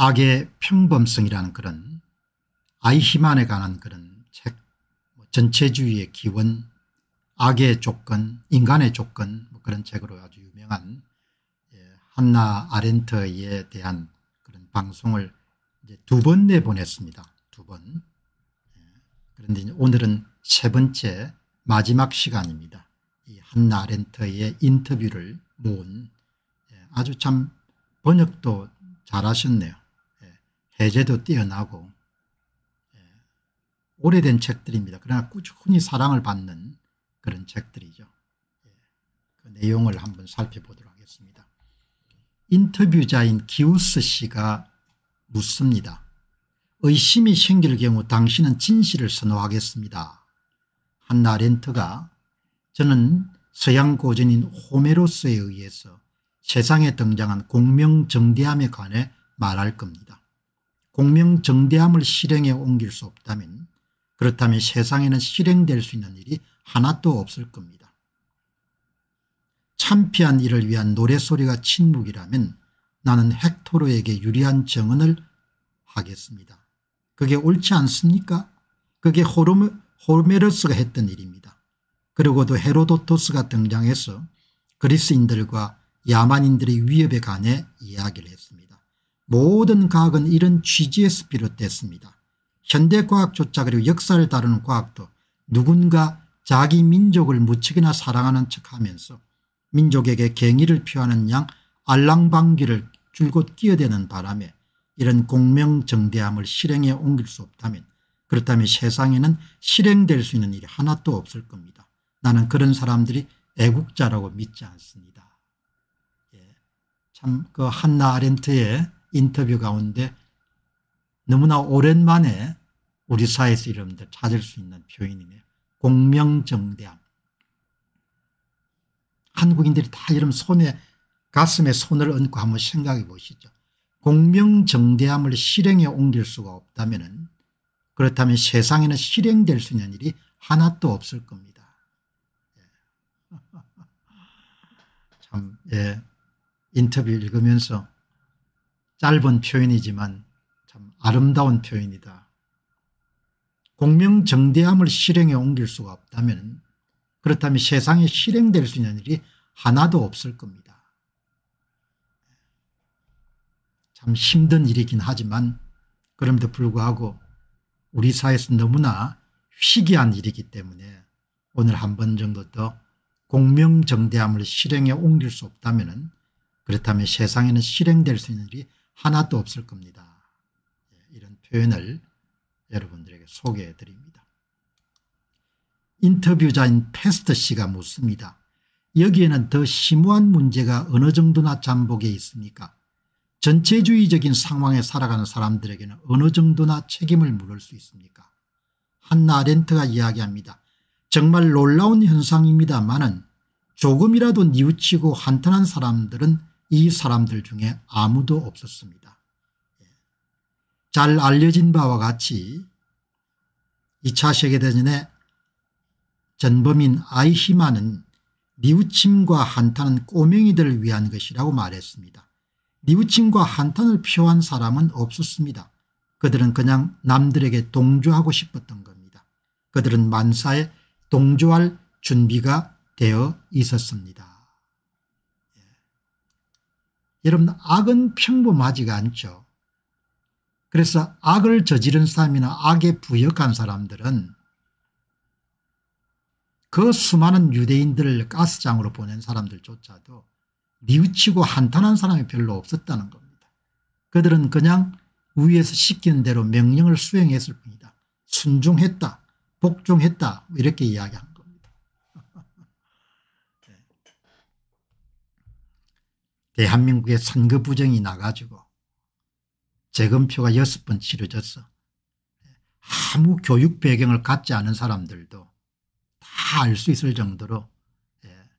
악의 평범성이라는 그런 아이히만에 관한 그런 책 뭐 전체주의의 기원 악의 조건 인간의 조건 뭐 그런 책으로 아주 유명한 예, 한나 아렌트에 대한 그런 방송을 두 번 내보냈습니다. 두 번. 예, 그런데 오늘은 세 번째 마지막 시간입니다. 이 한나 아렌트의 인터뷰를 모은 예, 아주 참 번역도 잘하셨네요. 해제도 뛰어나고 예, 오래된 책들입니다. 그러나 꾸준히 사랑을 받는 그런 책들이죠. 예, 그 내용을 한번 살펴보도록 하겠습니다. 인터뷰자인 기우스 씨가 묻습니다. 의심이 생길 경우 당신은 진실을 선호하겠습니다. 한나 렌트가 저는 서양 고전인 호메로스에 의해서 세상에 등장한 공명정대함에 관해 말할 겁니다. 공명정대함을 실행에 옮길 수 없다면 그렇다면 세상에는 실행될 수 있는 일이 하나도 없을 겁니다. 참피한 일을 위한 노래소리가 침묵이라면 나는 헥토르에게 유리한 정언을 하겠습니다. 그게 옳지 않습니까? 그게 호르메, 호메르스가 했던 일입니다. 그리고도 헤로도토스가 등장해서 그리스인들과 야만인들의 위협에 관해 이야기를 했습니다. 모든 과학은 이런 취지에서 비롯됐습니다. 현대과학조차 그리고 역사를 다루는 과학도 누군가 자기 민족을 무척이나 사랑하는 척하면서 민족에게 갱의를 표하는 양 알랑방귀를 줄곧 끼어대는 바람에 이런 공명정대함을 실행에 옮길 수 없다면 그렇다면 세상에는 실행될 수 있는 일이 하나도 없을 겁니다. 나는 그런 사람들이 애국자라고 믿지 않습니다. 예. 참그 한나 아렌트의 인터뷰 가운데 너무나 오랜만에 우리 사회에서 여러분들 찾을 수 있는 표현이네요. 공명정대함. 한국인들이 다 여러분 손에 가슴에 손을 얹고 한번 생각해 보시죠. 공명정대함을 실행에 옮길 수가 없다면 그렇다면 세상에는 실행될 수 있는 일이 하나도 없을 겁니다. 참, 예. 인터뷰 읽으면서 짧은 표현이지만 참 아름다운 표현이다. 공명정대함을 실행에 옮길 수가 없다면 그렇다면 세상에 실행될 수 있는 일이 하나도 없을 겁니다. 참 힘든 일이긴 하지만 그럼에도 불구하고 우리 사회에서 너무나 희귀한 일이기 때문에 오늘 한 번 정도 더 공명정대함을 실행에 옮길 수 없다면 그렇다면 세상에는 실행될 수 있는 일이 하나도 없을 겁니다. 예, 이런 표현을 여러분들에게 소개해 드립니다. 인터뷰자인 페스트 씨가 묻습니다. 여기에는 더 심오한 문제가 어느 정도나 잠복에 있습니까? 전체주의적인 상황에 살아가는 사람들에게는 어느 정도나 책임을 물을 수 있습니까? 한나 아렌트가 이야기합니다. 정말 놀라운 현상입니다만은 조금이라도 뉘우치고 한탄한 사람들은 이 사람들 중에 아무도 없었습니다. 잘 알려진 바와 같이 2차 세계대전의 전범인 아이히만은 미우침과 한탄은 꼬맹이들을 위한 것이라고 말했습니다. 미우침과 한탄을 표한 사람은 없었습니다. 그들은 그냥 남들에게 동조하고 싶었던 겁니다. 그들은 만사에 동조할 준비가 되어 있었습니다. 여러분 악은 평범하지가 않죠. 그래서 악을 저지른 사람이나 악에 부역한 사람들은 그 수많은 유대인들을 가스장으로 보낸 사람들조차도 뉘우치고 한탄한 사람이 별로 없었다는 겁니다. 그들은 그냥 위에서 시키는 대로 명령을 수행했을 뿐이다. 순종했다. 복종했다. 이렇게 이야기합니다. 대한민국의 선거 부정이 나가지고 재검표가 여섯 번 치러졌어. 아무 교육 배경을 갖지 않은 사람들도 다 알 수 있을 정도로 예,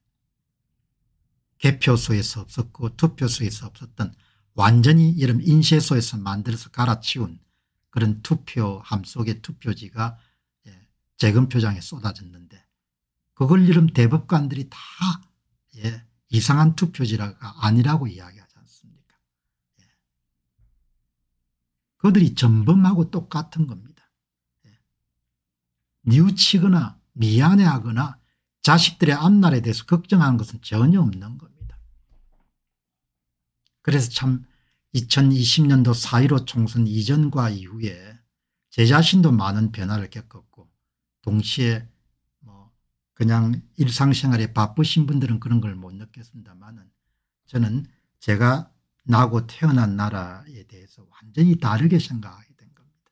개표소에서 없었고 투표소에서 없었던 완전히 이런 인쇄소에서 만들어서 갈아치운 그런 투표함 속의 투표지가 예, 재검표장에 쏟아졌는데 그걸 이름 대법관들이 다 예, 이상한 투표지라가 아니라고 이야기하지 않습니까? 예. 그들이 전범하고 똑같은 겁니다. 예. 뉘우치거나 미안해하거나 자식들의 앞날에 대해서 걱정하는 것은 전혀 없는 겁니다. 그래서 참 2020년도 4.15 총선 이전과 이후에 제 자신도 많은 변화를 겪었고 동시에 그냥 일상생활에 바쁘신 분들은 그런 걸 못 느꼈습니다만 저는 제가 나고 태어난 나라에 대해서 완전히 다르게 생각하게 된 겁니다.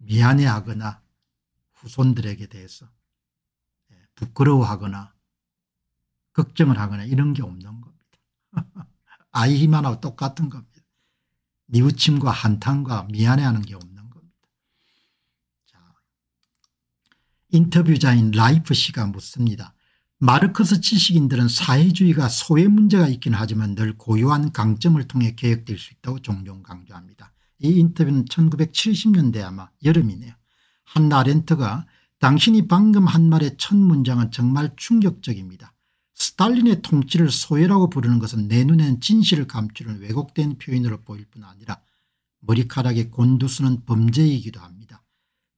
미안해하거나 후손들에게 대해서 예, 부끄러워하거나 걱정을 하거나 이런 게 없는 겁니다. 아이 희 힘하고 똑같은 겁니다. 미우침과 한탄과 미안해하는 게 없는 인터뷰자인 라이프 씨가 묻습니다. 마르크스 지식인들은 사회주의가 소외 문제가 있긴 하지만 늘 고유한 강점을 통해 개혁될 수 있다고 종종 강조합니다. 이 인터뷰는 1970년대 아마 여름이네요. 한나 렌트가 당신이 방금 한 말의 첫 문장은 정말 충격적입니다. 스탈린의 통치를 소외라고 부르는 것은 내 눈엔 진실을 감추는 왜곡된 표현으로 보일 뿐 아니라 머리카락의 곤두스는 범죄이기도 합니다.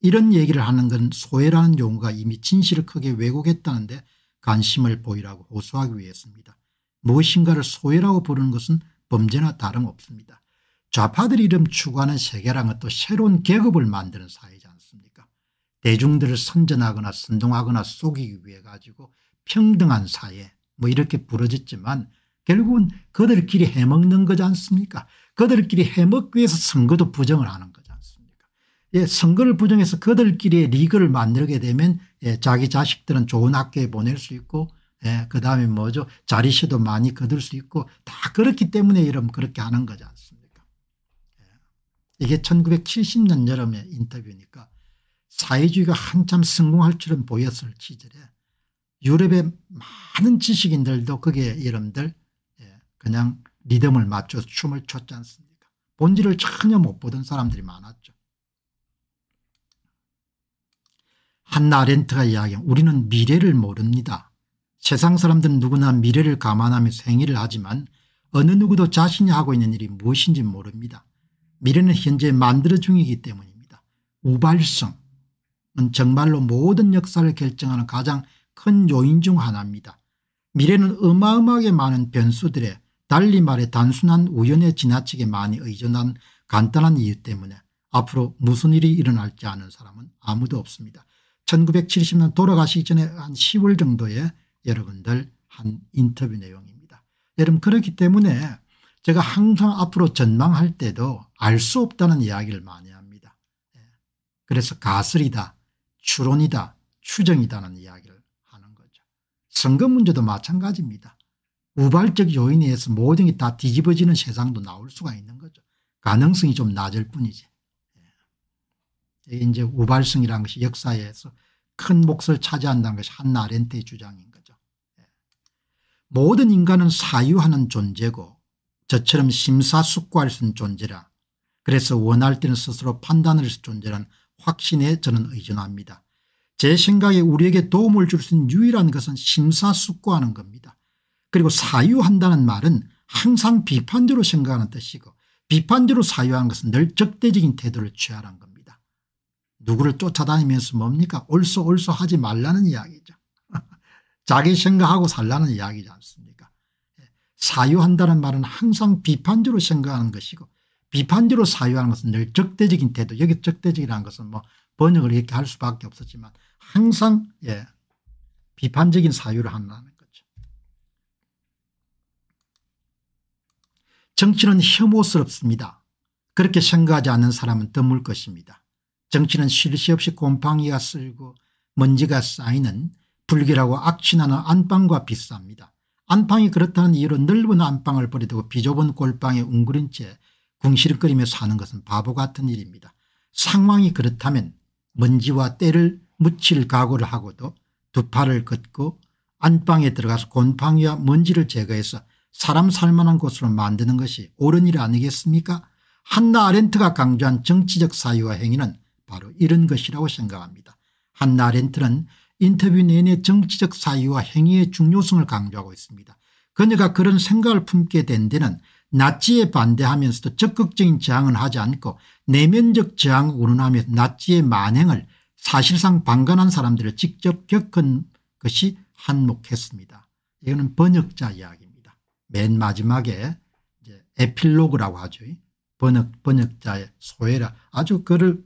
이런 얘기를 하는 건 소외라는 용어가 이미 진실을 크게 왜곡했다는데 관심을 보이라고 호소하기 위해서입니다. 무엇인가를 소외라고 부르는 것은 범죄나 다름없습니다. 좌파들 이름 추구하는 세계랑은 또 새로운 계급을 만드는 사회지 않습니까 대중들을 선전하거나 선동하거나 속이기 위해 가지고 평등한 사회 뭐 이렇게 부러졌지만 결국은 그들끼리 해먹는 거지 않습니까 그들끼리 해먹기 위해서 선거도 부정을 하는 거죠. 예, 선거를 부정해서 그들끼리의 리그를 만들게 되면 예, 자기 자식들은 좋은 학교에 보낼 수 있고 예, 그 다음에 뭐죠 자리시도 많이 거둘 수 있고 다 그렇기 때문에 이러면 그렇게 하는 거지 않습니까 예. 이게 1970년 여름의 인터뷰니까 사회주의가 한참 성공할 줄은 보였을 시절에 유럽의 많은 지식인들도 그게 여러분들 예, 그냥 리듬을 맞춰서 춤을 췄지 않습니까 본질을 전혀 못 보던 사람들이 많았죠 한나 아렌트가 이야기한 우리는 미래를 모릅니다. 세상 사람들은 누구나 미래를 감안하며 생일을 하지만 어느 누구도 자신이 하고 있는 일이 무엇인지 모릅니다. 미래는 현재 만들어 중이기 때문입니다. 우발성은 정말로 모든 역사를 결정하는 가장 큰 요인 중 하나입니다. 미래는 어마어마하게 많은 변수들에 달리 말해 단순한 우연에 지나치게 많이 의존한 간단한 이유 때문에 앞으로 무슨 일이 일어날지 아는 사람은 아무도 없습니다. 1970년 돌아가시기 전에 한 10월 정도에 여러분들 한 인터뷰 내용입니다. 여러분 그렇기 때문에 제가 항상 앞으로 전망할 때도 알 수 없다는 이야기를 많이 합니다. 예. 그래서 가설이다 추론이다 추정이다는 이야기를 하는 거죠. 선거 문제도 마찬가지입니다. 우발적 요인에 의해서 모든 게 다 뒤집어지는 세상도 나올 수가 있는 거죠. 가능성이 좀 낮을 뿐이지. 이제 우발성이라는 것이 역사에서 큰 몫을 차지한다는 것이 한나 아렌트의 주장인 거죠. 예. 모든 인간은 사유하는 존재고 저처럼 심사숙고할 수 있는 존재라 그래서 원할 때는 스스로 판단할 수 있는 존재라는 확신에 저는 의존합니다. 제 생각에 우리에게 도움을 줄 수 있는 유일한 것은 심사숙고하는 겁니다. 그리고 사유한다는 말은 항상 비판적으로 생각하는 뜻이고 비판적으로 사유하는 것은 늘 적대적인 태도를 취하라는 겁니다. 누구를 쫓아다니면서 뭡니까 올소 올소 하지 말라는 이야기죠. 자기 생각하고 살라는 이야기지 않습니까 예. 사유한다는 말은 항상 비판적으로 생각하는 것이고 비판적으로 사유하는 것은 늘 적대적인 태도 여기 적대적이라는 것은 뭐 번역을 이렇게 할 수밖에 없었지만 항상 예 비판적인 사유를 한다는 거죠. 정치는 혐오스럽습니다. 그렇게 생각하지 않는 사람은 드물 것입니다. 정치는 쉴새 없이 곰팡이가 쓸고 먼지가 쌓이는 불길하고 악취나는 안방과 비슷합니다 안방이 그렇다는 이유로 넓은 안방을 버리고 비좁은 골방에 웅그린 채 궁시렁거리며 사는 것은 바보 같은 일입니다. 상황이 그렇다면 먼지와 때를 묻힐 각오를 하고도 두 팔을 걷고 안방에 들어가서 곰팡이와 먼지를 제거해서 사람 살만한 곳으로 만드는 것이 옳은 일 아니겠습니까? 한나 아렌트가 강조한 정치적 사유와 행위는 바로 이런 것이라고 생각합니다. 한나 렌트는 인터뷰 내내 정치적 사유와 행위의 중요성을 강조하고 있습니다. 그녀가 그런 생각을 품게 된 데는 나치에 반대하면서도 적극적인 저항은 하지 않고 내면적 저항을 운운하면서 나치의 만행을 사실상 방관한 사람들을 직접 겪은 것이 한몫했습니다. 이거는 번역자 이야기입니다. 맨 마지막에 에필로그라고 하죠. 번역, 번역자의 소회라 아주 글을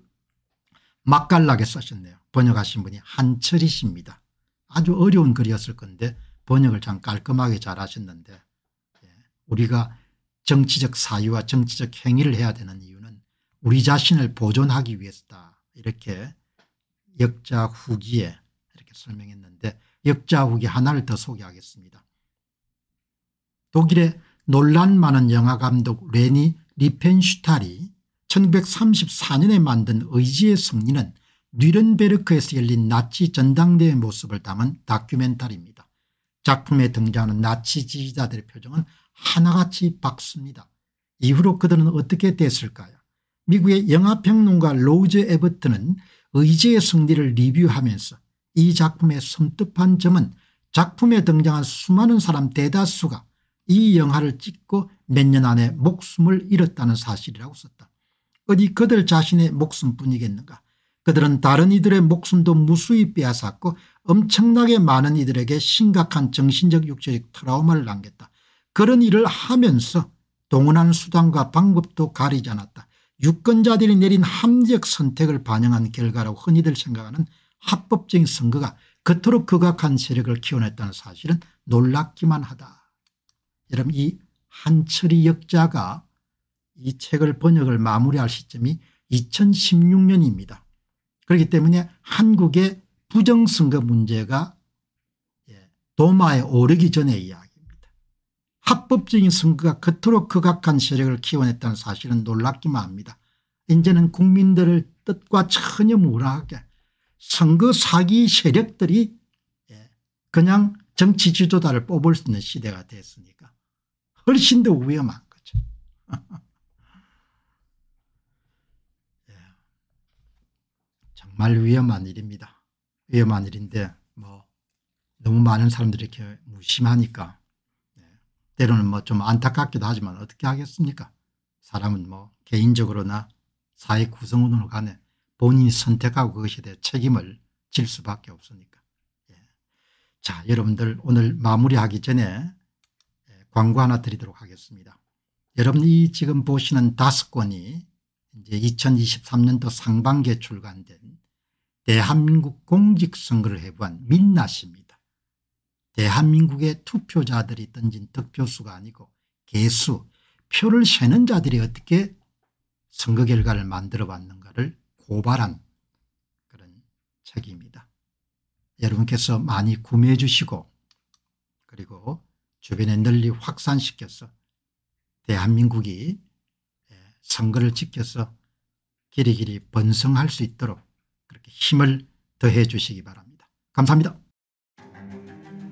맛깔나게 써셨네요 번역하신 분이 한철이 십니다. 아주 어려운 글이었을 건데 번역을 참 깔끔하게 잘 하셨는데 예, 우리가 정치적 사유와 정치적 행위를 해야 되는 이유는 우리 자신을 보존하기 위해서다 이렇게 역자 후기에 이렇게 설명했는데 역자 후기 하나를 더 소개하겠습니다. 독일의 논란 많은 영화감독 레니 리펜슈탈이 1934년에 만든 의지의 승리는 뉘른베르크에서 열린 나치 전당대회 모습을 담은 다큐멘터리입니다. 작품에 등장하는 나치 지지자들의 표정은 하나같이 박습니다 이후로 그들은 어떻게 됐을까요 미국의 영화평론가 로즈 에버트는 의지의 승리를 리뷰하면서 이 작품의 섬뜩한 점은 작품에 등장한 수많은 사람 대다수가 이 영화를 찍고 몇 년 안에 목숨을 잃었다는 사실이라고 썼다. 어디 그들 자신의 목숨뿐이겠는가 그들은 다른 이들의 목숨도 무수히 빼앗았고 엄청나게 많은 이들에게 심각한 정신적 육체적 트라우마를 남겼다. 그런 일을 하면서 동원한 수단과 방법도 가리지 않았다. 유권자들이 내린 합리적 선택을 반영한 결과라고 흔히들 생각하는 합법적인 선거가 그토록 극악한 세력을 키워냈다는 사실은 놀랍기만 하다. 여러분 이 한철이 역자가 이 책을 번역을 마무리할 시점이 2016년입니다. 그렇기 때문에 한국의 부정선거 문제가 예, 도마에 오르기 전의 이야기입니다. 합법적인 선거가 그토록 극악한 세력을 키워냈다는 사실은 놀랍기만 합니다. 이제는 국민들을 뜻과 전혀 무관하게 선거 사기 세력들이 예, 그냥 정치 지도자를 뽑을 수 있는 시대가 됐으니까 훨씬 더 위험한 거죠. 정말 위험한 일입니다. 위험한 일인데 뭐 너무 많은 사람들이 이렇게 무심하니까 네. 때로는 뭐 좀 안타깝기도 하지만 어떻게 하겠습니까? 사람은 뭐 개인적으로나 사회 구성원으로 간에 본인이 선택하고 그것에 대해 책임을 질 수밖에 없으니까. 예. 자 여러분들 오늘 마무리하기 전에 예, 광고 하나 드리도록 하겠습니다. 여러분이 지금 보시는 다섯 권이 이제 2023년도 상반기에 출간된 대한민국 공직선거를 해본 민낯입니다. 대한민국의 투표자들이 던진 득표수가 아니고 개수 표를 세는 자들이 어떻게 선거 결과를 만들어 왔는가를 고발한 그런 책입니다. 여러분께서 많이 구매해 주시고 그리고 주변에 널리 확산시켜서 대한민국이 예, 선거를 지켜서 길이길이 번성할 수 있도록 힘을 더해 주시기 바랍니다. 감사합니다.